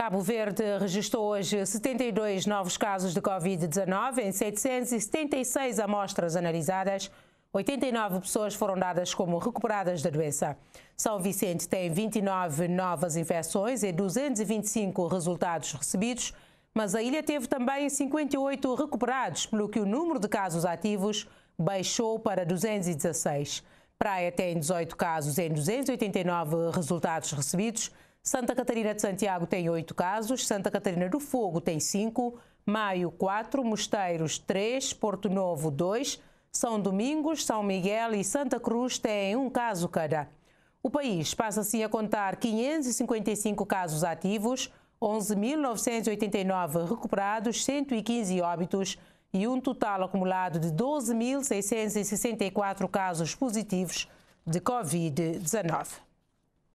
Cabo Verde registrou hoje 72 novos casos de Covid-19 em 776 amostras analisadas. 89 pessoas foram dadas como recuperadas da doença. São Vicente tem 29 novas infecções e 225 resultados recebidos, mas a ilha teve também 58 recuperados, pelo que o número de casos ativos baixou para 216. Praia tem 18 casos em 289 resultados recebidos, Santa Catarina de Santiago tem 8 casos, Santa Catarina do Fogo tem 5, Maio 4, Mosteiros 3, Porto Novo 2, São Domingos, São Miguel e Santa Cruz têm um caso cada. O país passa assim a contar 555 casos ativos, 11.989 recuperados, 115 óbitos e um total acumulado de 12.664 casos positivos de Covid-19.